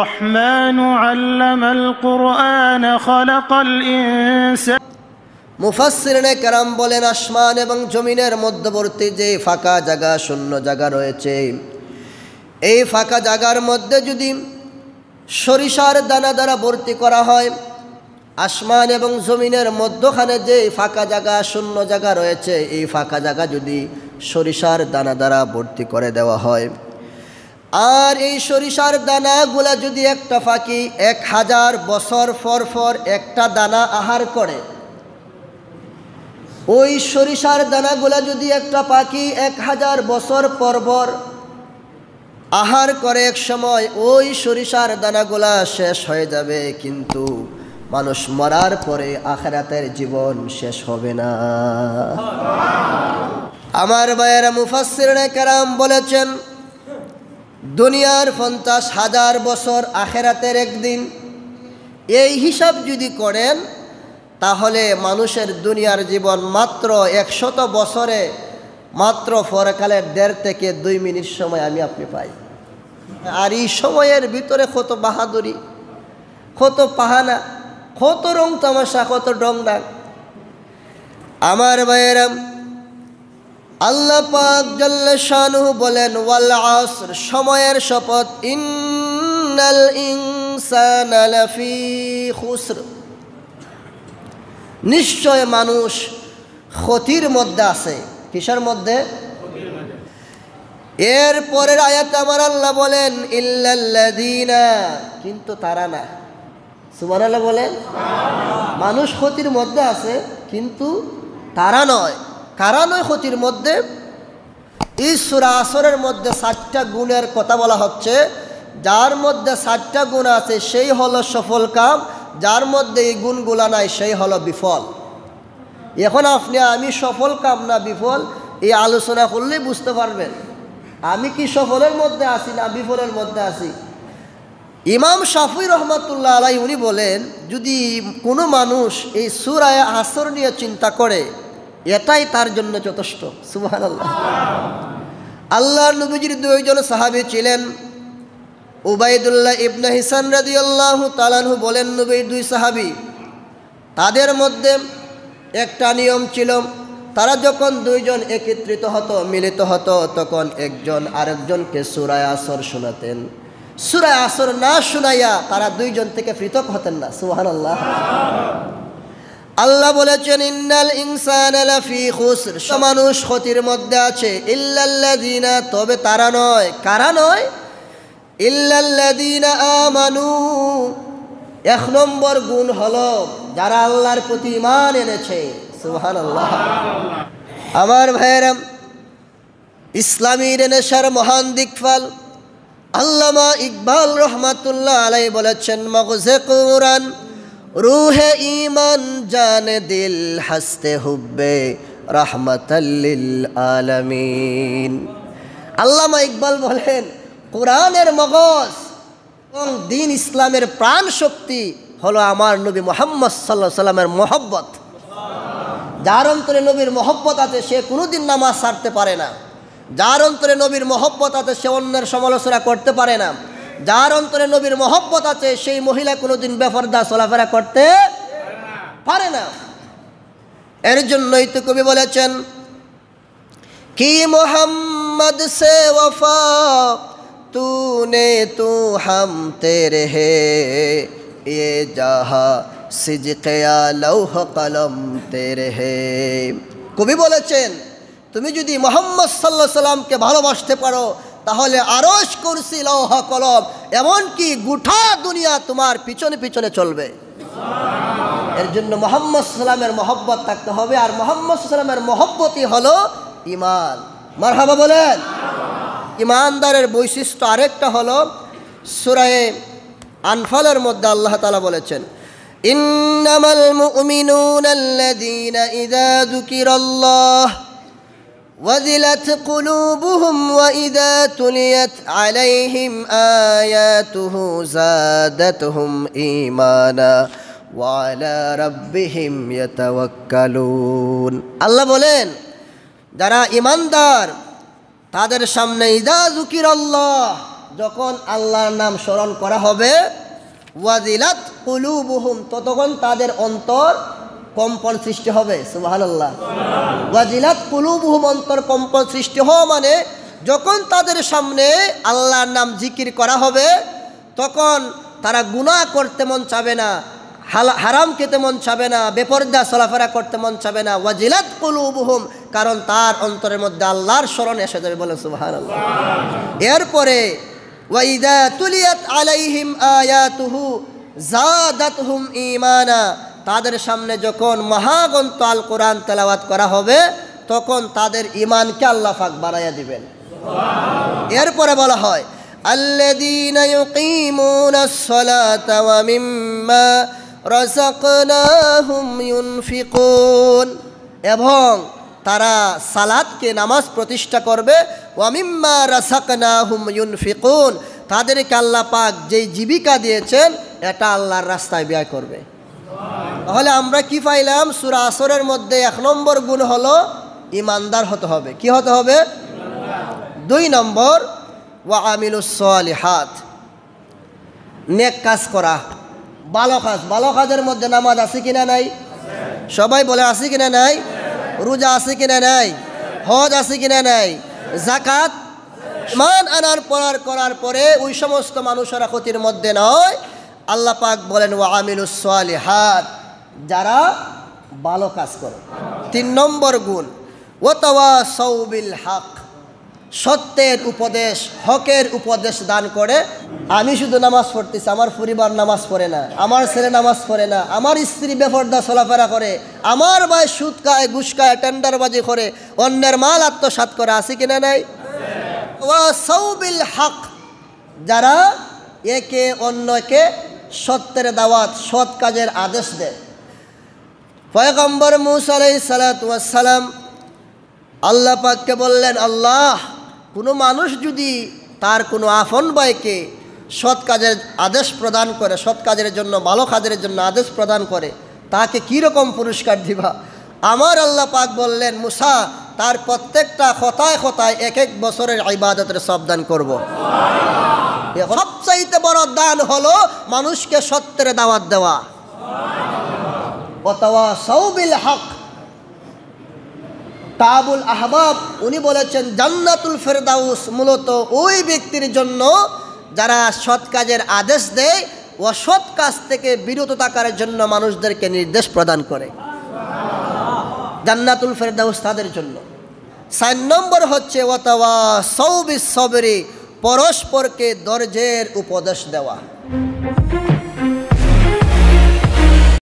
রহমান আল্লামাল কোরআন খলাকাল ইনসান মুফাসসিরনে কারাম বলেন আসমান এবং জমিনের মধ্যবর্তী যে ফাঁকা জায়গা শূন্য জায়গা রয়েছে এই ফাঁকা জায়গার মধ্যে যদি সরিষার দানা দ্বারা ভর্তি করা হয় আসমান এবং জমিনের মধ্যখানে যে ফাঁকা জায়গা শূন্য জায়গা রয়েছে এই ফাঁকা জায়গা যদি সরিষার দানা দ্বারা ভর্তি করে দেওয়া হয় আর এই সরিষার দানাগুলা যদি একটা ফাঁকি এক হাজার বছর পর পর একটা দানা আহার করে ওই সরিষার দানাগুলা যদি একটা পাখি এক হাজার বছর পর আহার করে এক সময় ওই সরিষার দানাগুলা শেষ হয়ে যাবে কিন্তু মানুষ মরার পরে আখেরাতের জীবন শেষ হবে না আমার ভাইয়েরা মুফাসির কারাম বলেছেন দুনিয়ার পঞ্চাশ হাজার বছর আখেরাতের একদিন এই হিসাব যদি করেন তাহলে মানুষের দুনিয়ার জীবন মাত্র একশত বছরে মাত্র ফরকালের দেড় থেকে দুই মিনিট সময় আমি আপনি পাই আর এই সময়ের ভিতরে কত বাহাদুরি কত পাহানা কত রং তামাশা কত ডং ডাক আমার বাইরাম আল্লাহ পাক শানহু বলেন ওয়াল আসর সময়ের শপথ ইন্নাল ইনসানা লাফি খুসর নিশ্চয় মানুষ ক্ষতির মধ্যে আছে কিসের মধ্যে এর পরের আয়াত আমার আল্লাহ বলেন ইল্লাল্লাযিনা কিন্তু তারা না সুবহানাল্লাহ বলেন মানুষ ক্ষতির মধ্যে আছে কিন্তু তারা নয় কারণ ওই ক্ষতির মধ্যে এই আসরের মধ্যে সাতটা গুণের কথা বলা হচ্ছে যার মধ্যে সাতটা গুণ আছে সেই হলো সফল কাম যার মধ্যে এই গুণগুলা নাই সেই হলো বিফল এখন আপনি আমি সফল কাম না বিফল এই আলোচনা করলেই বুঝতে পারবেন আমি কি সফলের মধ্যে আছি না বিফলের মধ্যে আছি ইমাম শাফি রহমতুল্লাহ আলাই উনি বলেন যদি কোনো মানুষ এই সুরায় আসর নিয়ে চিন্তা করে এটাই তার জন্য যথেষ্ট সুবাহান আল্লাহ আল্লাহ নবীজির দুইজন সাহাবি ছিলেন উবায়দুল্লাহ ইবনা হিসান রাজি আল্লাহ তালানহু বলেন নবীর দুই সাহাবি তাদের মধ্যে একটা নিয়ম ছিল তারা যখন দুইজন একত্রিত হতো মিলিত হতো তখন একজন আরেকজনকে সুরায় আসর শোনাতেন সুরায় আসর না শুনাইয়া তারা দুইজন থেকে পৃথক হতেন না সুহান আল্লাহ আল্লাহ বলেছেন ইন্নাল ইনসান মানুষ ক্ষতির মধ্যে আছে ইল্লাল্লাদিনা তবে তারা নয় কারা নয় ইল্লাল্লাদিনা আমানু এক নম্বর গুণ হলো যারা আল্লাহর প্রতি ইমান এনেছে সুবহানাল্লাহ আল্লাহ আমার ভাইয়েরাম ইসলামীর এনেশার মহান দিকফাল আল্লামা ইকবাল রহমাতুল্লাহ আলাই বলেছেন মগজে কোরআন রুহে ইমান জান দিল হাসতে হুব্বে রহমতাল্লিল আলমিন আল্লামা ইকবাল বলেন কোরআনের মগজ এবং দিন ইসলামের প্রাণ শক্তি হলো আমার নবী মোহাম্মদ সাল্লাহ সাল্লামের মহব্বত যার অন্তরে নবীর মহব্বত আছে সে কোনোদিন নামাজ সারতে পারে না যার অন্তরে নবীর মহব্বত আছে সে অন্যের সমালোচনা করতে পারে না যার অন্তরে নবীর মহব্বত আছে সেই মহিলা কোনোদিন বেফরদা চলাফেরা করতে পারে না এর জন্যই তো কবি বলেছেন কি মোহাম্মদ সে ওফা তুনে তু হাম তেরে হে এ ইয়ে যাহা সিজকেয়া লৌহ কলম তেরে হে কবি বলেছেন তুমি যদি মোহাম্মদ সাল্লাহ সাল্লামকে ভালোবাসতে পারো তাহলে আরস করছি লৌহ কলম এমনকি গুঠা দুনিয়া তোমার পিছনে পিছনে চলবে এর জন্য মোহাম্মদ সাল্লামের মহব্বত থাকতে হবে আর মোহাম্মদ সাল্লামের মহব্বতই হলো ইমান মারহাবা বলেন ইমানদারের বৈশিষ্ট্য আরেকটা হলো সুরায়ে আনফালের মধ্যে আল্লাহ তালা বলেছেন ইন্নামাল মুমিনুন আল্লাযীনা ইযা যুকিরাল্লাহ وذلت قلوبهم وإذا تليت عليهم آياته زادتهم إيمانا وعلى ربهم يتوكلون الله বলেন যারা ইমানদার তাদের সামনে ইদা জুকির আল্লাহ যখন আল্লাহর নাম স্মরণ করা হবে ওয়াজিলাত কুলুবুহুম ততক্ষণ তাদের অন্তর কম্পন সৃষ্টি হবে সুবাহ ওয়াজিলাত কুলুবহুম অন্তর কম্পন সৃষ্টি হওয়া মানে যখন তাদের সামনে আল্লাহর নাম জিকির করা হবে তখন তারা গুণা করতে মন চাবে না হারাম খেতে মন চাবে না বেপর্দা চলাফেরা করতে মন চাবে না ওয়াজিলাত কুলুবহুম কারণ তার অন্তরের মধ্যে আল্লাহর স্মরণ এসে যাবে বলে আল্লাহ এরপরে ওয়াইদা তুলিয়াত আলাইহিম আয়াতুহু জাদাতহুম ঈমানা তাদের সামনে যখন মহাগন্ত আল কোরআন তেলাওয়াত করা হবে তখন তাদের ইমানকে ফাঁক বাড়াইয়া দিবেন এরপরে বলা হয় এবং তারা সালাদকে নামাজ প্রতিষ্ঠা করবে ওয়ামিম্মা হুম ইউনফিকুন তাদেরকে আল্লাহ পাক যেই জীবিকা দিয়েছেন এটা আল্লাহর রাস্তায় ব্যয় করবে তাহলে আমরা কি পাইলাম সুরা আসরের মধ্যে এক নম্বর গুণ হল ইমানদার হতে হবে কি হতে হবে দুই নম্বর ওয়া হাত নেক কাজ করা ভালো কাজ ভালো কাজের মধ্যে নামাজ আছে কিনা নাই সবাই বলে আছে কিনা নাই রোজা আছে কিনা নাই হজ আছে কিনা নাই জাকাত মান আনার পরার করার পরে ওই সমস্ত মানুষেরা ক্ষতির মধ্যে নয় আল্লাহ পাক বলেন ওয়া হাত যারা ভালো কাজ করে তিন নম্বর গুণ ওতাওয়া সৌবিল হাক সত্যের উপদেশ হকের উপদেশ দান করে আমি শুধু নামাজ পড়তেছি আমার পরিবার নামাজ পড়ে না আমার ছেলে নামাজ পড়ে না আমার স্ত্রী বেফর্দা চলাফেরা করে আমার ভাই সুদ খায় ঘুষ খায় টেন্ডারবাজি করে অন্যের মাল আত্মসাত করে আছে কিনা নাই ওয়া সৌবিল হক যারা একে অন্যকে সত্যের দাওয়াত সৎ কাজের আদেশ দেয় পয়গম্বর মুসালাই সালাতাম আল্লাহ পাককে বললেন আল্লাহ কোনো মানুষ যদি তার কোনো আফন বাইকে সৎ কাজের আদেশ প্রদান করে সৎ কাজের জন্য ভালো কাজের জন্য আদেশ প্রদান করে তাকে কীরকম পুরস্কার দিবা আমার আল্লাহ পাক বললেন মুসা তার প্রত্যেকটা কথায় কথায় এক এক বছরের ইবাদতের সবদান করব। সবচাইতে বড় দান হলো মানুষকে সত্যের দাওয়াত দেওয়া অতওয়া তাবুল আহবাব উনি বলেছেন জান্নাতুল ফেরদাউস মূলত ওই ব্যক্তির জন্য যারা সৎ কাজের আদেশ দেয় ও সৎ কাজ থেকে বিরত থাকার জন্য মানুষদেরকে নির্দেশ প্রদান করে জান্নাতুল ফেরদাউস তাদের জন্য সাইন নম্বর হচ্ছে অতওয়া সৌবি সবরি পরস্পরকে দরজের উপদেশ দেওয়া